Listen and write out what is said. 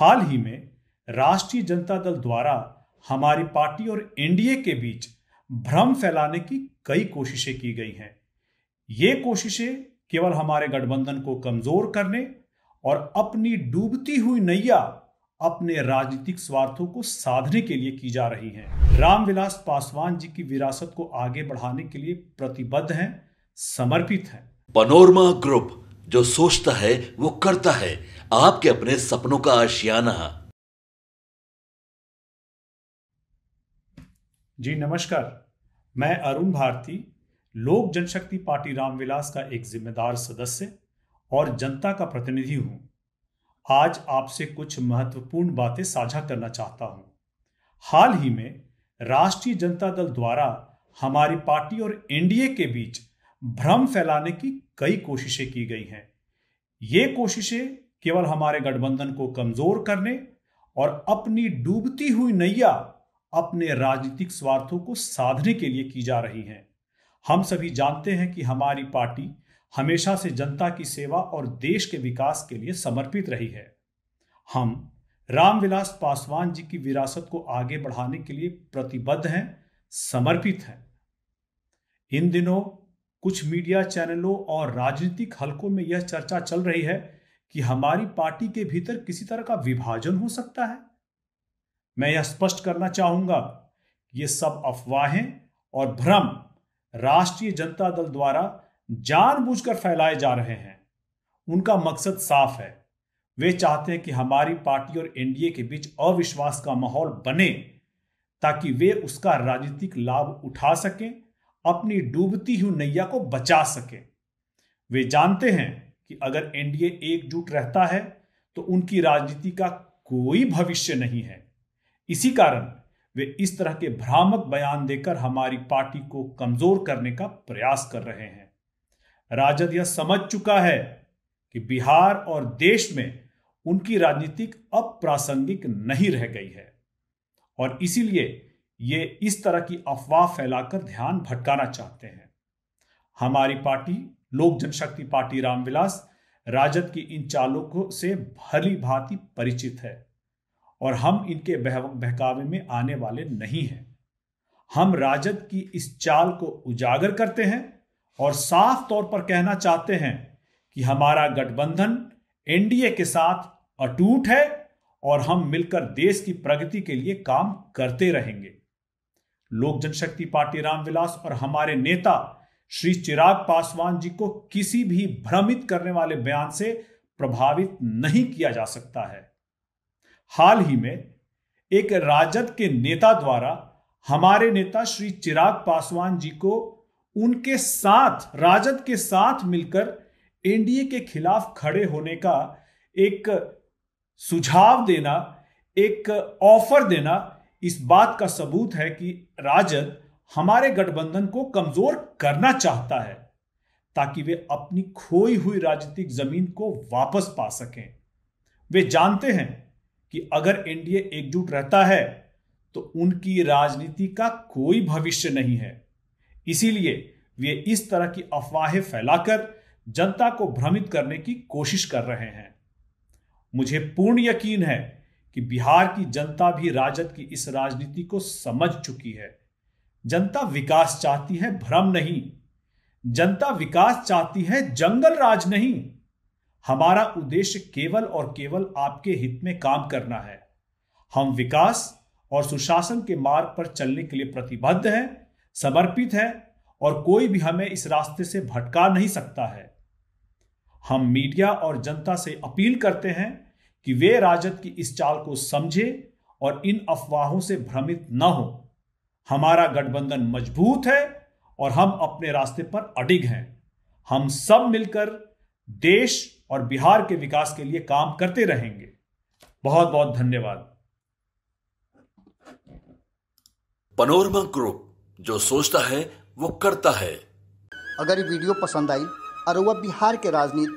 हाल ही में राष्ट्रीय जनता दल द्वारा हमारी पार्टी और एनडीए के बीच भ्रम फैलाने की कई कोशिशें की गई हैं ये कोशिशें केवल हमारे गठबंधन को कमजोर करने और अपनी डूबती हुई नैया अपने राजनीतिक स्वार्थों को साधने के लिए की जा रही हैं रामविलास पासवान जी की विरासत को आगे बढ़ाने के लिए प्रतिबद्ध हैं समर्पित हैं पनोरमा ग्रुप जो सोचता है वो करता है आपके अपने सपनों का आशियाना जी नमस्कार मैं अरुण भारती लोक जनशक्ति पार्टी रामविलास का एक जिम्मेदार सदस्य और जनता का प्रतिनिधि हूं आज आपसे कुछ महत्वपूर्ण बातें साझा करना चाहता हूं हाल ही में राष्ट्रीय जनता दल द्वारा हमारी पार्टी और एनडीए के बीच भ्रम फैलाने की कई कोशिशें की गई हैं ये कोशिशें केवल हमारे गठबंधन को कमजोर करने और अपनी डूबती हुई नैया अपने राजनीतिक स्वार्थों को साधने के लिए की जा रही हैं हम सभी जानते हैं कि हमारी पार्टी हमेशा से जनता की सेवा और देश के विकास के लिए समर्पित रही है हम रामविलास पासवान जी की विरासत को आगे बढ़ाने के लिए प्रतिबद्ध हैं समर्पित हैं इन दिनों कुछ मीडिया चैनलों और राजनीतिक हलकों में यह चर्चा चल रही है कि हमारी पार्टी के भीतर किसी तरह का विभाजन हो सकता है मैं यह स्पष्ट करना चाहूंगा ये सब अफवाहें और भ्रम राष्ट्रीय जनता दल द्वारा जानबूझकर फैलाए जा रहे हैं उनका मकसद साफ है वे चाहते हैं कि हमारी पार्टी और एनडीए के बीच अविश्वास का माहौल बने ताकि वे उसका राजनीतिक लाभ उठा सकें अपनी डूबती हुई नैया को बचा सके वे जानते हैं कि अगर एनडीए एकजुट रहता है तो उनकी राजनीति का कोई भविष्य नहीं है इसी कारण वे इस तरह के भ्रामक बयान देकर हमारी पार्टी को कमजोर करने का प्रयास कर रहे हैं राजद यह समझ चुका है कि बिहार और देश में उनकी राजनीतिक अप्रासंगिक नहीं रह गई है और इसीलिए ये इस तरह की अफवाह फैलाकर ध्यान भटकाना चाहते हैं हमारी पार्टी लोक जनशक्ति पार्टी रामविलास राजद की इन चालों को से भली भांति परिचित है और हम इनके बहकावे में आने वाले नहीं हैं हम राजद की इस चाल को उजागर करते हैं और साफ तौर पर कहना चाहते हैं कि हमारा गठबंधन एनडीए के साथ अटूट है और हम मिलकर देश की प्रगति के लिए काम करते रहेंगे लोक जनशक्ति पार्टी रामविलास और हमारे नेता श्री चिराग पासवान जी को किसी भी भ्रमित करने वाले बयान से प्रभावित नहीं किया जा सकता है हाल ही में एक राजद के नेता द्वारा हमारे नेता श्री चिराग पासवान जी को उनके साथ राजद के साथ मिलकर एनडीए के खिलाफ खड़े होने का एक सुझाव देना एक ऑफर देना इस बात का सबूत है कि राजद हमारे गठबंधन को कमजोर करना चाहता है ताकि वे अपनी खोई हुई राजनीतिक जमीन को वापस पा सकें वे जानते हैं कि अगर एनडीए एकजुट रहता है तो उनकी राजनीति का कोई भविष्य नहीं है इसीलिए वे इस तरह की अफवाहें फैलाकर जनता को भ्रमित करने की कोशिश कर रहे हैं मुझे पूर्ण यकीन है कि बिहार की जनता भी राजद की इस राजनीति को समझ चुकी है जनता विकास चाहती है भ्रम नहीं जनता विकास चाहती है जंगल राज नहीं हमारा उद्देश्य केवल और केवल आपके हित में काम करना है हम विकास और सुशासन के मार्ग पर चलने के लिए प्रतिबद्ध हैं समर्पित है और कोई भी हमें इस रास्ते से भटका नहीं सकता है हम मीडिया और जनता से अपील करते हैं कि वे राजद की इस चाल को समझे और इन अफवाहों से भ्रमित न हो हमारा गठबंधन मजबूत है और हम अपने रास्ते पर अडिग हैं हम सब मिलकर देश और बिहार के विकास के लिए काम करते रहेंगे बहुत बहुत धन्यवाद पनोरमा ग्रुप जो सोचता है वो करता है अगर ये वीडियो पसंद आई और वह बिहार के राजनीति